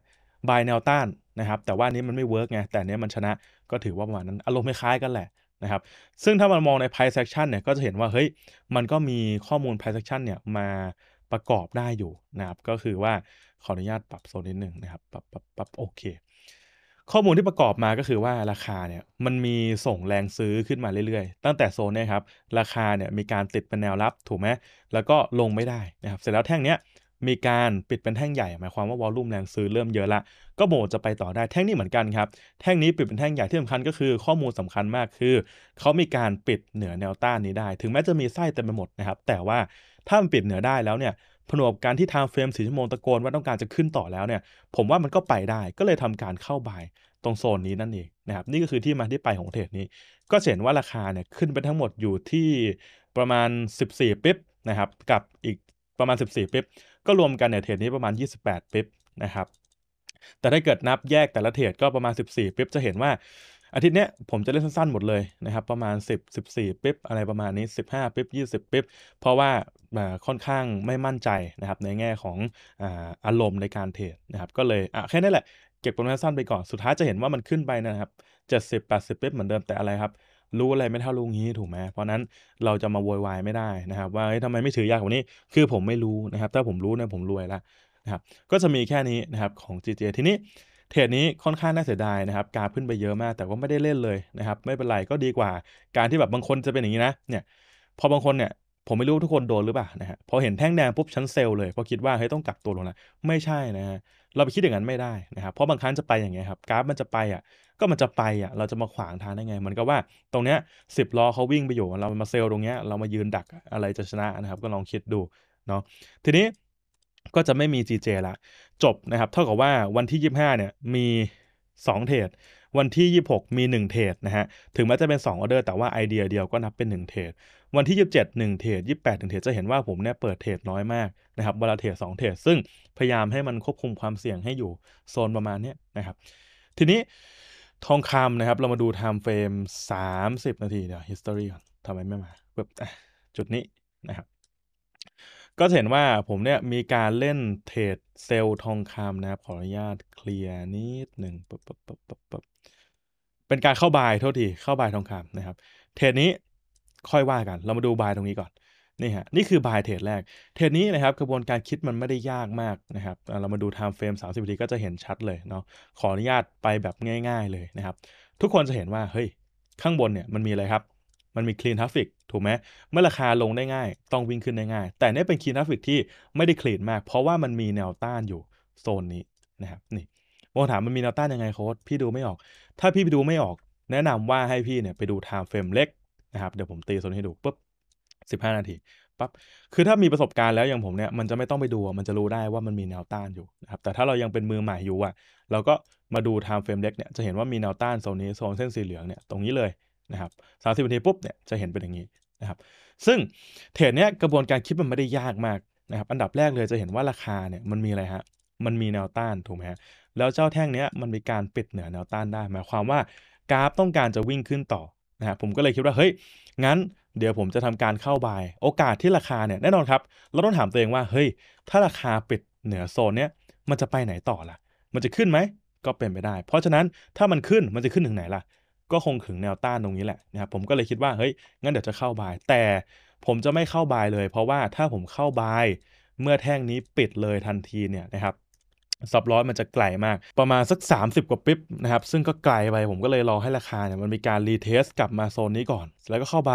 บายแนวต้านนะครับแต่ว่านี้มันไม่เวิร์กไงแต่เนี้ยมันชนะก็ถือว่าประมาณนั้นอารมณ์คล้ายกันแหละนะครับซึ่งถ้ามันมองในไพ่เซ็กชันเนี่ยก็จะเห็นว่าเฮ้ยมันก็มีข้อมูลไพ่เซ็กชันเนี่ยมาประกอบได้อยู่นะครับก็คือว่าขออนุญาตปรับโซนนิดหนึ่งนะครับปรับปรับปรับโอเคข้อมูลที่ประกอบมาก็คือว่าราคาเนี่ยมันมีส่งแรงซื้อขึ้นมาเรื่อย ๆ ตั้งแต่โซนเนี่ยครับ ราคาเนี่ยมีการติดเป็นแนวรับถูกไหมแล้วก็ลงไม่ได้นะครับเสร็จแล้วแท่งเนี้ยมีการปิดเป็นแท่งใหญ่หมายความว่าวอลลุ่มแรงซื้อเริ่มเยอะละก็โบจะไปต่อได้แท่งนี้เหมือนกันครับแท่งนี้ปิดเป็นแท่งใหญ่ที่สำคัญก็คือข้อมูลสำคัญมากคือเขามีการปิดเหนือแนวต้านนี้ได้ ถึงแม้จะมีไส้เต็มไปหมดนะครับแต่ว่าถ้ามันปิดเหนือได้แล้วเนี่ยผนวกการที่ไทม์เฟรมสี่ชั่วโมงตะโกน ว่าต้องการจะขึ้นต่อแล้วเนี่ยผมว่ามันก็ไปได้ก็เลยทำการเข้าบายตรงโซนนี้นั่นเองนะครับนี่ก็คือที่มาที่ไปของเทรดนี้ ก็เห็นว่าราคาเนี่ยขึ้นไปทั้งหมดอยู่ที่ประมาณ 14 ปิ๊บนะครับกับอีกประมาณ 14 ปิ๊บก็รวมกันเนี่ยเทรดนี้ประมาณ 28 ปิ๊บนะครับแต่ถ้าเกิดนับแยกแต่ละเทรดก็ประมาณ 14ปิ๊บจะเห็นว่าอาทิตย์นี้ผมจะเล่นสั้นๆ หมดเลยนะครับ ประมาณ10 14ปิ๊บอะไรประมาณนี้15ปิ๊บ20ปิ๊บเพราะว่าค่อนข้างไม่มั่นใจนะครับในแง่ของอารมณ์ในการเทรดนะครับก็เลยแค่นี้แหละเก็บโปรโมชั่นไปก่อนสุดท้ายจะเห็นว่ามันขึ้นไปนะครับ70 80เปิบเหมือนเดิมแต่อะไรครับรู้อะไรไม่เท่ารู้งี้ถูกไหมเพราะนั้นเราจะมาโวยวายไม่ได้นะครับว่าทำไมไม่ถือยากกว่านี้คือผมไม่รู้นะครับ ถ้าผมรู้เนี่ยผมรวยละนะครับก็จะมีแค่นี้นะครับของ GJ ทีนี้เทรดนี้ค่อนข้างน่าเสียดายนะครับ การขึ้นไปเยอะมากแต่ว่าไม่ได้เล่นเลยนะครับไม่เป็นไรก็ดีกว่าการที่แบบบางคนจะเป็นอย่างนี้นะเนี่ยพอบางคนเนี่ยผมไม่รู้ทุกคนโดนหรือเปล่านะฮะพอเห็นแท่งแดงปุ๊บชั้นเซลเลย พอคิดว่าเฮ้ยต้องกักตัวลงแล้วไม่ใช่ นะฮะเราไปคิดอย่างนั้นไม่ได้นะครับเพราะบางครั้งจะไปอย่างเงี้ยครับกราฟมันจะไปอ่ะก็มันจะไปอ่ะเราจะมาขวางทางได้ไง มันก็ว่าตรงเนี้ยสิบล้อเขาวิ่งไปอยู่เรามาเซลตรงเนี้ยเรามายืนดักอะไรจะชนะนะครับ ก็ลองคิดดูเนาะทีนี้ก็จะไม่มี GJ ละ จบนะครับเท่ากับว่าวันที่ 25เนี่ยมี 2 เทรดวันที่ 26 มี 1 เทรดนะฮะถึงแม้จะเป็น2ออเดอร์แต่ว่าไอเดียเดียวก็นับเป็น1 เทรดวันที่ 27 1 เทรด28 1 เทรดจะเห็นว่าผมเนี่ยเปิดเทรดน้อยมากนะครับเวลาเทรด2เทรดซึ่งพยายามให้มันควบคุมความเสี่ยงให้อยู่โซนประมาณนี้นะครับ ทีนี้ทองคำนะครับ เรามาดูไทม์เฟรม 30 นาทีเดี๋ยว history ก่อนทำไมไม่มาแบบจุดนี้นะครับก็เห็นว่าผมเนี่ยมีการเล่นเทรดเซลล์ทองคำนะครับขออนุญาตเคลียร์นิดหนึ่งเป็นการเข้าบายโทษทีเข้าบายทองคำนะครับ เทรดนี้ค่อยว่ากัน เรามาดูบายตรงนี้ก่อน นี่ฮะ นี่คือบายเทรดแรก เทรดนี้นะครับกระบวนการคิดมันไม่ได้ยากมากนะครับ เรามาดูไทม์เฟรม30นาทีก็จะเห็นชัดเลยเนาะ ขออนุญาตไปแบบง่ายๆเลยนะครับ ทุกคนจะเห็นว่าเฮ้ยข้างบนเนี่ยมันมีอะไรครับ มันมีคลีนทัฟฟิกถูกไหม เมื่อราคาลงได้ง่าย ต้องวิ่งขึ้นได้ง่าย แต่นี่เป็นคลีนทัฟฟิกที่ไม่ได้คลี a n มาก เพราะว่ามันมีแนวต้านอยู่โซนนี้นะครับ นี่ผมถามมันมีแนวต้านยังไงโค้ดพี่ดูไม่ออก ถ้าพี่ไปดูไม่ออก แนะนำว่าให้พี่เนี่ยไปดูไทม์เฟรมเล็กนะครับเดี๋ยวผมตีโซนให้ดูปุ๊บสิบห้านาทีปั๊บคือถ้ามีประสบการณ์แล้วอย่างผมเนี่ยมันจะไม่ต้องไปดูมันจะรู้ได้ว่ามันมีแนวต้านอยู่นะครับแต่ถ้าเรายังเป็นมือใหม่อยู่อะเราก็มาดูไทม์เฟรมเล็กเนี่ย จะเห็นว่ามีแนวต้านโซนนี้โซนเส้นสีเหลืองเนี่ยตรงนี้เลยนะครับสามสิบนาทีปุ๊บเนี่ยจะเห็นเป็นอย่างนี้นะครับซึ่งเทรดเนี้ยกระบวนการคิดมันไม่ได้ยากมากนะครับอันดับแรกเลยจะเห็นว่าราคาเนี่ยมันมีอะไรฮะมันมีแนวต้านถูกไหมฮะแล้วเจ้าแท่งเนี้ยมันมีการปิดเหนือแนวต้านได้หมายความว่ากราฟต้องการจะวิ่งขึ้นต่อนะผมก็เลยคิดว่าเฮ้ย งั้นเดี๋ยวผมจะทำการเข้าบายโอกาสที่ราคาเนี่ยแน่นอนครับ เราต้องถามตัวเองว่าเฮ้ย ถ้าราคาปิดเหนือโซนเนี้ยมันจะไปไหนต่อล่ะ มันจะขึ้นไหม ก็เป็นไปได้ เพราะฉะนั้นถ้ามันขึ้นมันจะขึ้นถึงไหนล่ะ ก็คงถึงแนวต้านตรงนี้แหละนะครับ ผมก็เลยคิดว่า เฮ้ย งั้นเดี๋ยวจะเข้าบาย แต่ผมจะไม่เข้าบายเลย เพราะว่าถ้าผมเข้าบาย เมื่อแท่งนี้ปิดเลยทันทีเนี่ยนะครับซับร้อนมันจะไกลมาก ประมาณสัก 30 กว่าปิ๊บนะครับ ซึ่งก็ไกลไปผมก็เลยรอให้ราคาเนี่ยมันมีการรีเทสกลับมาโซนนี้ก่อน แล้วก็เข้าไป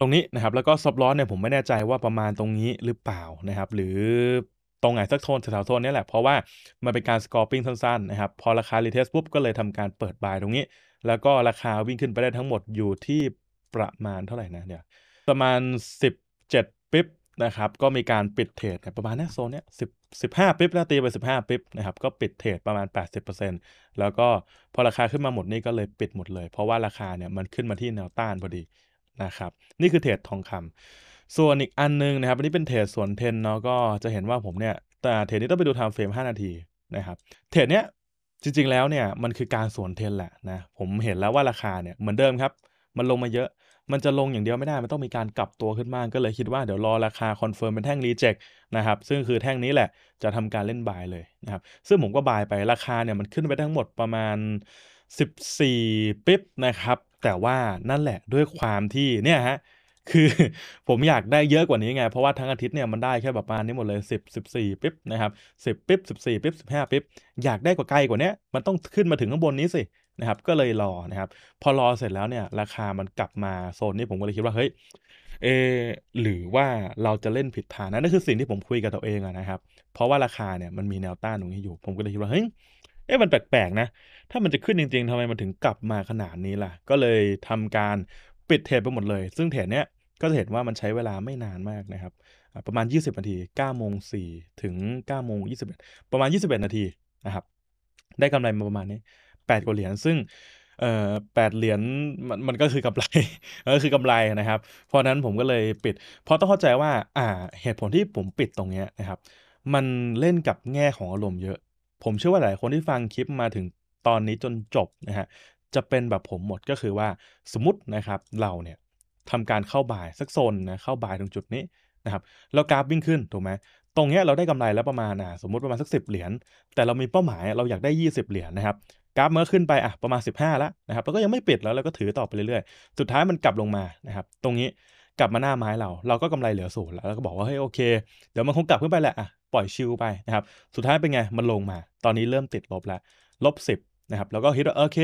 ตรงนี้นะครับ แล้วก็ซับร้อนเนี่ยผมไม่แน่ใจว่าประมาณตรงนี้หรือเปล่านะครับหรือตรงไหนสักโทนแถวๆโทนนี้แหละ เพราะว่ามันเป็นการสกอร์ปิ้งสั้นๆ นะครับ พอราคารีเทสปุ๊บก็เลยทำการเปิดบายตรงนี้ แล้วก็ราคาวิ่งขึ้นไปได้ทั้งหมดอยู่ที่ประมาณเท่าไหร่นะเดี๋ยวประมาณ 17 ปิ๊บนะครับก็มีการปิดเทรดประมาณนี้โซนเนี้ยสิบสิบห้าปิแล้ะตีไปสิบห้าปิบนะครับก็ปิดเทรดประมาณแปปดสิบเเอร์ซ็นแล้วก็พอราคาขึ้นมาหมดนี่ก็เลยปิดหมดเลย เพราะว่าราคาเนี่ยมันขึ้นมาที่แนวต้านพอดีนะครับนี่คือเทรดทองคำ ส่วนอีกอันนึงนะครับอันนี้เป็นเทรดส่วนเทนเนาะก็จะเห็นว่าผมเนี่ยแต่เทรดนี้ต้องไปดูไทม์เฟรมห้านาทีนะครับเทรดเนี้ยจริงๆแล้วเนี่ยมันคือการสวนเทนแหละนะผมเห็นแล้วว่าราคาเนี่ยเหมือนเดิมครับ มันลงมาเยอะมันจะลงอย่างเดียวไม่ได้ มันต้องมีการกลับตัวขึ้นมากก็เลยคิดว่าเดี๋ยวรอราคาคอนเฟิร์มเป็นแท่งรีเจ็คนะครับ ซึ่งคือแท่งนี้แหละจะทำการเล่นบายเลยนะครับ ซึ่งผมก็บายไปราคาเนี่ย มันขึ้นไปทั้งหมดประมาณ 14 ปิ๊บนะครับ แต่ว่านั่นแหละด้วยความที่เนี่ยฮะคือผมอยากได้เยอะกว่านี้ไง เพราะว่าทั้งอาทิตย์เนี่ยมันได้แค่แบบประมาณนี้หมดเลย 10 14 ปิ๊บนะครับ10ปิ๊บ14ปิ๊บ15ปิ๊บอยากได้กว่าไกลกว่านี้มันต้องขึ้นมาถึงข้างบนนี้สินะครับก็เลยรอนะครับ พอรอเสร็จแล้วเนี่ย ราคามันกลับมาโซนนี้ผมก็เลยคิดว่าเฮ้ยเอ หรือว่าเราจะเล่นผิดทางนะนั่นคือสิ่งที่ผมคุยกับตัวเองนะครับ เพราะว่าราคาเนี่ยมันมีแนวต้านตรงนี้อยู่ผมก็เลยคิดว่าเฮ้ยเอ๊ะมันแปลกๆนะถ้ามันจะขึ้นจริง ๆทำไมมันถึงกลับมาขนาดนี้ล่ะ ก็เลยทำการปิดเทรดไปหมดเลย ซึ่งเทรดเนี้ยก็จะเห็นว่ามันใช้เวลาไม่นานมากนะครับ ประมาณ20นาที9โมง4ถึง9โมง21ประมาณ 21 นาทีนะครับ ได้กำไรมาประมาณนี้8กว่าเหรียญ ซึ่งเอ่อแปดเหรียญมันมันก็คือกำไร ก็คือกำไรนะครับ เพราะนั้นผมก็เลยปิด เพราะต้องเข้าใจว่าอ่าเหตุผลที่ผมปิดตรงเนี้ยนะครับ มันเล่นกับแง่ของอารมณ์เยอะ ผมเชื่อว่า หลายคนที่ฟังคลิปมาถึงตอนนี้จนจบนะฮะ จะเป็นแบบผมหมดก็คือว่าสมมตินะครับ เราเนี่ยทำการเข้าบ่ายสักโซนนะเข้าบ่ายตรงจุดนี้นะครับเรากราฟวิ่งขึ้นถูกไหม ตรงเนี้ยเราได้กำไรแล้วประมาณอ่ะสมมติประมาณสักสิบเหรียญ แต่เรามีเป้าหมายเราอยากได้ 20 เหรียญนะครับกราฟเมื่อขึ้นไปอ่ะประมาณ15แล้วนะครับแล้วก็ยังไม่ปิดแล้วเราก็ถือต่อไปเรื่อยๆสุดท้ายมันกลับลงมานะครับ ตรงนี้กลับมาหน้าไม้เราเราก็กำไรเหลือศูนย์แล้วเราก็บอกว่าเฮ้ยโอเค เดี๋ยวมันคงกลับขึ้นไปแหละอ่ะ ปล่อยชิลไปนะครับสุดท้ายเป็นไงมันลงมา ตอนนี้เริ่มติดลบแล้วลบ10นะครับแล้วก็คิดว่าโอเค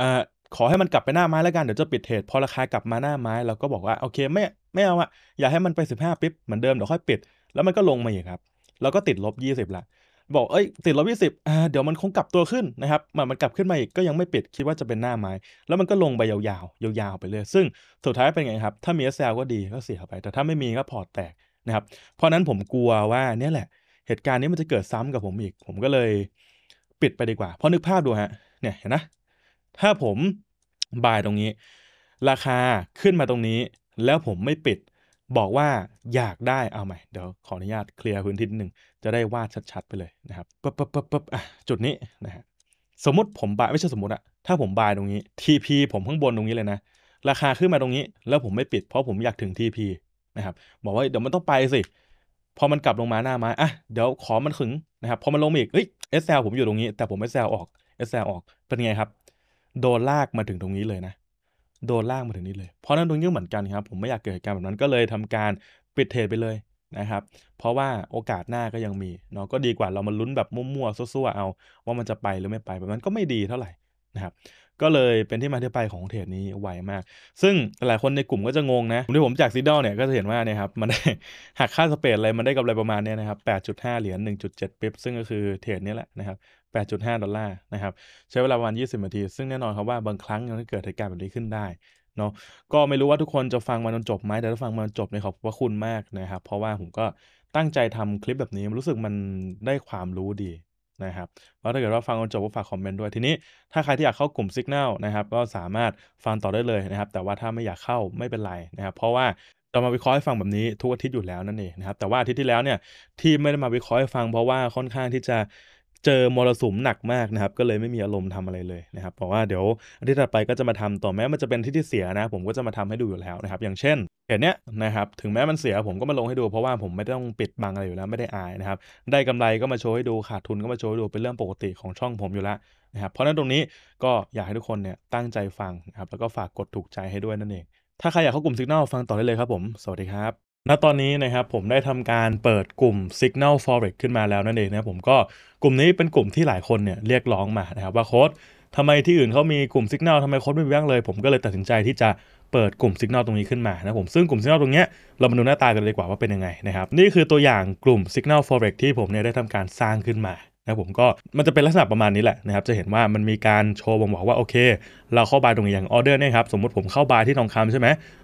อ่าขอให้มันกลับไปหน้าไม้แล้วกันเดี๋ยวจะปิดเทรดพอราคากลับมาหน้าไม้เราก็บอกว่าโอเคไม่ไม่เอาอะอย่าให้มันไป 15ปิ๊บเหมือนเดิมเดี๋ยวค่อยปิดแล้วมันก็ลงมาอีกครับแล้วก็ติดลบ20ละบอกเอ้ยติดลบยี่สิบเดี๋ยวมันคงกลับตัวขึ้นนะครับมันมันกลับขึ้นมาอีกก็ยังไม่ปิดคิดว่าจะเป็นหน้าไม้ แล้วมันก็ลงไปยาวๆ ยาวๆ ไปเลย ซึ่งสุดท้ายเป็นไงครับ ถ้ามีซวก็ดีก็เสียไป แต่ถ้าไม่มีก็พอตแตกนะครับ เพราะนั้นผมกลัวว่าเนี่ยแหละเหตุการณ์นี้มันจะเกิดซ้ำกับผมอีก ผมก็เลยปิดไปดีกว่าเพราะนึกภาพดูฮะ เนี่ยเห็นนะ ถ้าผมบายตรงนี้ ราคาขึ้นมาตรงนี้ แล้วผมไม่ปิดบอกว่าอยากได้เอาไหม เดี๋ยวขออนุญาตเคลียร์พื้นที่นิดนึง จะได้วาดชัด ๆ ไปเลยนะครับปั๊บป๊บปั๊บป๊บอ่ะจุดนี้นะฮะสมมติผมบายไม่ใช่สมมติอะถ้าผมบายตรงนี้ TP ผมข้างบนตรงนี้เลยนะ ราคาขึ้นมาตรงนี้ แล้วผมไม่ปิดเพราะผมอยากถึง TP นะครับบอกว่าเดี๋ยวมันต้องไปสิ พอมันกลับลงมาหน้าไม้ อ่ะ เดี๋ยวขอมันขึงนะครับพอมันลงอีกเอ้ยซลผมอยู่ตรงนี้ แต่ผมไม่แซลออกเอสแซลออกเป็นไงครับ โดนลากมาถึงตรงนี้เลยนะโดนลากมาถึงนี้เลย เพราะนั้นตรงนี้เหมือนกันครับ ผมไม่อยากเกิดเหตุการณ์แบบนั้นก็เลย ทำการปิดเทรดไปเลยนะครับ เพราะว่าโอกาสหน้าก็ยังมีเนาะก็ดีกว่าเรามาลุ้นแบบมั่วๆซั่วๆเอา ว่ามันจะไปหรือไม่ไปแบบนั้นก็ไม่ดีเท่าไหร่นะครับก็เลยเป็นที่มาที่ไปของเทรดนี้ไวมาก ซึ่งหลายคนในกลุ่มก็จะงงนะที่ผมจากซีดอลเนี่ยก็จะเห็นว่าเนี่ยครับมันได้หักค่าสเปรดอะไรมันได้กำไรประมาณเนี่ยนะครับแปดดจุห้าเหรียญหนึ่งจุดเจ็ป๊ปซึ่งก็คือเทรดนี้แหละนะครับ8.5 ดอลลาร์นะครับใช้เวลาวัน 20นาที ซึ่งแน่นอนครับว่าบางครั้งมันเกิดเหตุการณ์แบบนี้ขึ้นได้เนาะก็ไม่รู้ว่าทุกคนจะฟังมาจนจบไหม แต่ถ้าฟังมาจนจบเนี่ยขอบพระคุณมากนะครับเพราะว่าผมก็ตั้งใจทำคลิปแบบนี้รู้สึกมันได้ความรู้ดีนะครับแล้วถ้าเกิดว่าฟังจนจบก็ฝากคอมเมนต์ด้วย ทีนี้ถ้าใครที่อยากเข้ากลุ่ม Signal นะครับก็สามารถฟังต่อได้เลยนะครับแต่ว่าถ้าไม่อยากเข้าไม่เป็นไรนะครับ เพราะว่าเรามาวิเคราะห์ให้ฟังแบบนี้ทุกอาทิตย์อยู่แล้วนั่นเองนะครับแต่ว่าอาทิตย์ที่แล้วเนี่ยที่ไม่ได้มาวิเคราะห์ให้ฟัง เพราะว่าค่อนข้างที่จะเจอมรสุมหนักมากนะครับก็เลยไม่มีอารมณ์ทำอะไรเลยนะครับเพราะว่าเดี๋ยวอาทิตย์ถัดไปก็จะมาทำต่อแม้มันจะเป็นที่ที่เสียนะผมก็จะมาทำให้ดูอยู่แล้วนะครับอย่างเช่นเหตุเนี้ยนะครับถึงแม้มันเสียผมก็มาลงให้ดูเพราะว่าผมไม่ต้องปิดบังอะไรอยู่แล้วไม่ได้อายนะครับได้กำไรก็มาโชว์ให้ดูขาดทุนก็มาโชว์ให้ดูเป็นเรื่องปกติของช่องผมอยู่แล้วนะครับเพราะนั้นตรงนี้ก็อยากให้ทุกคนเนี่ยตั้งใจฟังนะครับแล้วก็ฝากกดถูกใจให้ด้วยนั่นเอง ถ้าใครอยากเข้ากลุ่มสัญญาณฟังต่อได้เลยครับผมสวัสดีครับณตอนนี้นะครับผมได้ทำการเปิดกลุ่ม Signal Forex ขึ้นมาแล้วนั่นเองนะครับผมก็กลุ่มนี้เป็นกลุ่มที่หลายคนเนี่ยเรียกร้องมานะครับว่าโค้ดทำไมที่อื่นเขามีกลุ่ม Signal ทำไมโค้ดไม่มีบ้างเลยผมก็เลยตัดสินใจที่จะเปิดกลุ่ม Signal ตรงนี้ขึ้นมานะผมซึ่งกลุ่ม Signal ตรงนี้เรามาดูหน้าตากันเลยดีกว่าว่าเป็นยังไงนะครับนี่คือตัวอย่างกลุ่ม Signal Forex ที่ผมเนี่ยได้ทำการสร้างขึ้นมานะผมก็มันจะเป็นลักษณะประมาณนี้แหละนะครับจะเห็นว่ามันมีการโชว์บ่งบอกว่าโอเค เราเข้าบายตรงนี้อย่างออเดอร์เนี่ยครับสมมติผมเข้าบายที่ทองคำใช่ไหม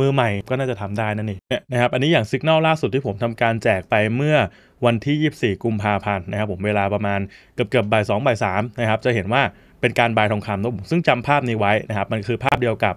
มือใหม่ก็น่าจะทำได้นั่นเองนะครับอันนี้อย่างสัญกษณล่าสุดที่ผมทำการแจกไปเมื่อวันที่ 24 กุมภาพันธ์นะครับผมเวลาประมาณเกือบเกือบบ่ายสองบ่ายสามนะครับจะเห็นว่าเป็นการบายทองคำนะผมซึ่งจำภาพนี้ไว้นะครับมันคือภาพเดียวกับ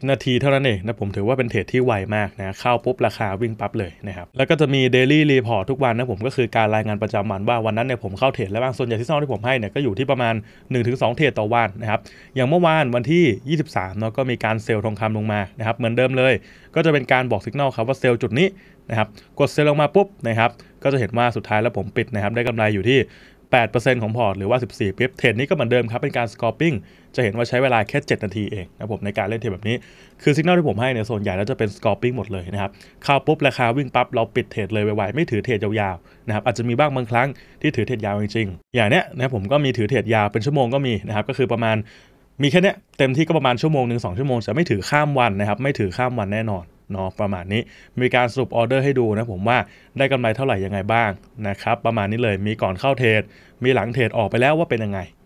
10 นาทีเท่านั้นเองนะผมถือว่าเป็นเทรดที่ไวมากนะเข้าปุ๊บราคาวิ่งปั๊บเลยนะครับ แล้วก็จะมีเดลี่รีพอร์ตทุกวันนะผมก็คือการรายงานประจำวันว่าวันนั้นเนี่ยผมเข้าเทรดแล้วบ้างส่วนใหญ่ที่ซ่อนที่ผมให้เนี่ยก็อยู่ที่ประมาณ 1-2 เทรดต่อวันนะครับ อย่างเมื่อวานวันที่ 23เนาะก็มีการเซลล์ทองคำลงมานะครับ เหมือนเดิมเลย ก็จะเป็นการบอกสัญญาณครับว่าเซลล์จุดนี้นะครับกดเซลล์ลงมาปุ๊บนะครับก็จะเห็นว่าสุดท้ายแล้วผมปิดนะครับ ได้กำไรอยู่ที่8%ของพอร์ต หรือว่า 14ปีบเทรดนี้ก็เหมือนเดิมครับ เป็นการสกอร์ปิ้งจะเห็นว่าใช้เวลาแค่ 7 นาทีเองนะผมในการเล่นเทรดแบบนี้คือสัญญาณที่ผมให้เนี่ยส่วนใหญ่แล้วจะเป็นสกอร์ปิ้งหมดเลยนะครับเข้าปุ๊บ ราคาวิ่งปั๊บเราปิดเทรดเลยไวๆไม่ถือเทรดยาวๆนะครับอาจจะมีบ้างบางครั้งที่ถือเทรดยาวจริงๆ อย่างเนี้ยนะผมก็มีถือเทรดยาวเป็นชั่วโมงก็มีนะครับก็คือประมาณมีแค่เนี้ยเต็มที่ก็ประมาณชั่วโมงหนึ่งสองชั่วโมงจะไม่ถือข้ามวันนะครับไม่ถือข้ามวันแน่นอนเนาะประมาณนี้มีการสรุปออเดอร์ให้ดูนะผมว่าได้กำไรเท่าไหร่ยังไงบ้างนะครับ ประมาณนี้เลยมีก่อนเข้าเทรดมีหลังเทรดออกไปแล้วว่าเป็นยังไง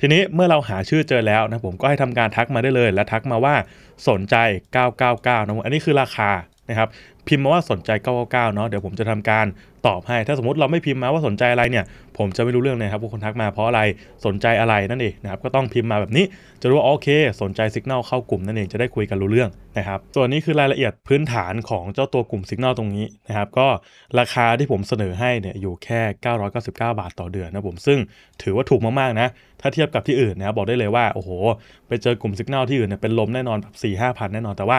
ทีนี้เมื่อเราหาชื่อเจอแล้วนะผมก็ให้ทำการทักมาได้เลย และทักมาว่าสนใจ 999นะอันนี้คือราคานะครับพิมพ์มาว่าสนใจ 999เนาะเดี๋ยวผมจะทำการตอบให้ ถ้าสมมติเราไม่พิมพ์มาว่าสนใจอะไรเนี่ย ผมจะไม่รู้เรื่องเลยครับว่าคนทักมาเพราะอะไรสนใจอะไรนั่นเองนะครับก็ต้องพิมพ์มาแบบนี้จะรู้ว่าโอเคสนใจสัญญาณเข้ากลุ่มนั่นเองจะได้คุยกันรู้เรื่องนะครับส่วนนี้คือรายละเอียดพื้นฐานของเจ้าตัวกลุ่มสัญญาณตรงนี้นะครับก็ราคาที่ผมเสนอให้เนี่ยอยู่แค่ 999 บาทต่อเดือนนะผมซึ่งถือว่าถูกมากๆนะถ้าเทียบกับที่อื่นนะครับบอกได้เลยว่าโอ้โหไปเจอกลุ่มสัญญาณที่อื่นเนี่ยเป็นลมแน่นอนแบบ้าพันแน่นอนแต่ว่า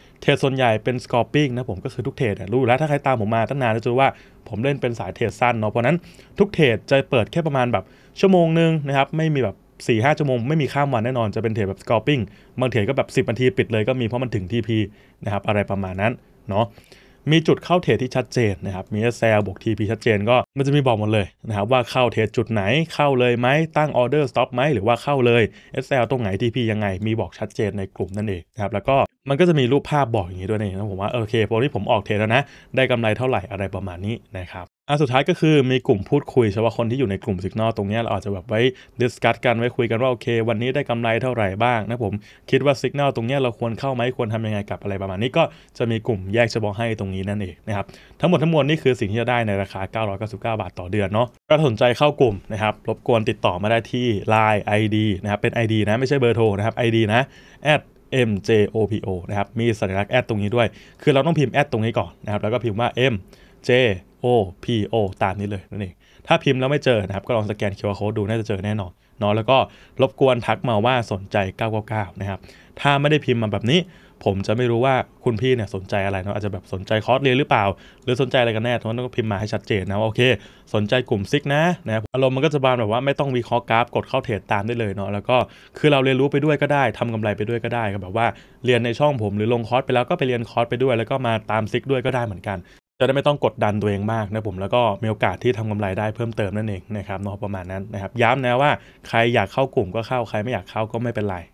เทรดส่วนใหญ่เป็นสกอร์ปิ้งนะผมก็คือทุกเทรดรู้แล้วถ้าใครตามผมมาตั้งนานจะรู้ว่าผมเล่นเป็นสายเทรดสั้นเนาะเพราะนั้นทุกเทรดจะเปิดแค่ประมาณแบบชั่วโมงนึงนะครับ ไม่มีแบบ4ี่ห้าชั่วโมงไม่มีข้ามวันแน่นอนจะเป็นเทรดแบบสกอร์ปิ้งบางเทรดก็แบบ 10นาทีปิดเลยก็มีเพราะมันถึง TP นะครับ อะไรประมาณนั้นเนาะมีจุดเข้าเทรดที่ชัดเจนนะครับมีแซลบวก TP ชัดเจนก็มันจะมีบอกหมดเลยนะครับว่าเข้าเทรดจุดไหนเข้าเลยไหมตั้งออเดอร์สต็อปไหมหรือว่าเข้าเลย SL ตรงไหนทีพียังไง มีบอกชัดเจนในกลุ่มนั่นเองนะครับแล้วก็มันก็จะมีรูปภาพบอกอย่างนี้ด้วยนะผมว่า โอเคพอที่ผมออกเทรดแล้วนะ ได้กำไรเท่าไหร่อะไรประมาณนี้นะครับอันสุดท้ายก็คือมีกลุ่มพูดคุยเฉพาะคนที่อยู่ในกลุ่มสิกนอตรงนี้เราอาจจะแบบไว้ดิสคัตกันไว้คุยกันว่า โอเค วันนี้ได้กำไรเท่าไหร่บ้างนะผม คิดว่าสิกนอตรงนี้เราควรเข้าไหมควรทำยังไงกับอะไรประมาณนี้ ก็จะมีกลุ่มแยกเฉพาะให้ตรงนี้นั่นเองนะครับทั้งหมดทั้งมวลนี่คือสิ่งที่จะได้ในราคา999 บาทต่อเดือนเนาะถ้าสนใจเข้ากลุ่มนะครับรบกวนติดต่อมาได้ที่ Line ID นะครับเป็น ID นะไม่ใช่เบอร์โทรนะครับ ID นะ at MJOPO นะครับ มีสัญลักษณ์แอดตรงนี้ด้วย คือเราต้องพิมพ์แอดตรงนี้ก่อนนะครับ แล้วก็พิมพ์ว่า MJOPO ตามนี้เลยนั่นเอง ถ้าพิมพ์แล้วไม่เจอนะครับ ก็ลองสแกน QR code ดู น่าจะเจอแน่นอนเนาะแล้วก็รบกวนทักมาว่าสนใจ 999นะครับ ถ้าไม่ได้พิมพ์มาแบบนี้ผมจะไม่รู้ว่าคุณพี่เนี่ยสนใจอะไรเนาะอาจจะแบบสนใจคอร์สเรียนหรือเปล่า หรือสนใจอะไรกันแน่ทุกคนั้กงพิมพ์มาให้ชัดเจนนะว่าโอเค สนใจกลุ่มซิกนะนะอารมณ์มันก็จะบานแบบว่าไม่ต้องวิเคราะห์กราฟกดเข้าเทรดตามได้เลยเนาะแล้วก็คือเราเรียนรู้ไปด้วยก็ได้ทำกำไรไปด้วยก็ได้ก็แบบว่าเรียนในช่องผมหรือลงคอร์สไปแล้วก็ไปเรียนคอร์สไปด้วย แล้วก็มาตามซิกด้วยก็ได้เหมือนกัน จะได้ไม่ต้องกดดันตัวเองมากนะผมแล้วก็มีโอกาสที่ทำกำไรได้เพิ่มเติมนั่นเองนะครับเนาะประมาณนั้นนะครับย้ำนะว่าใครอยากเข้ากลุ่มก็เข้า ใครไม่อยากเข้าก็ไม่เป็นไร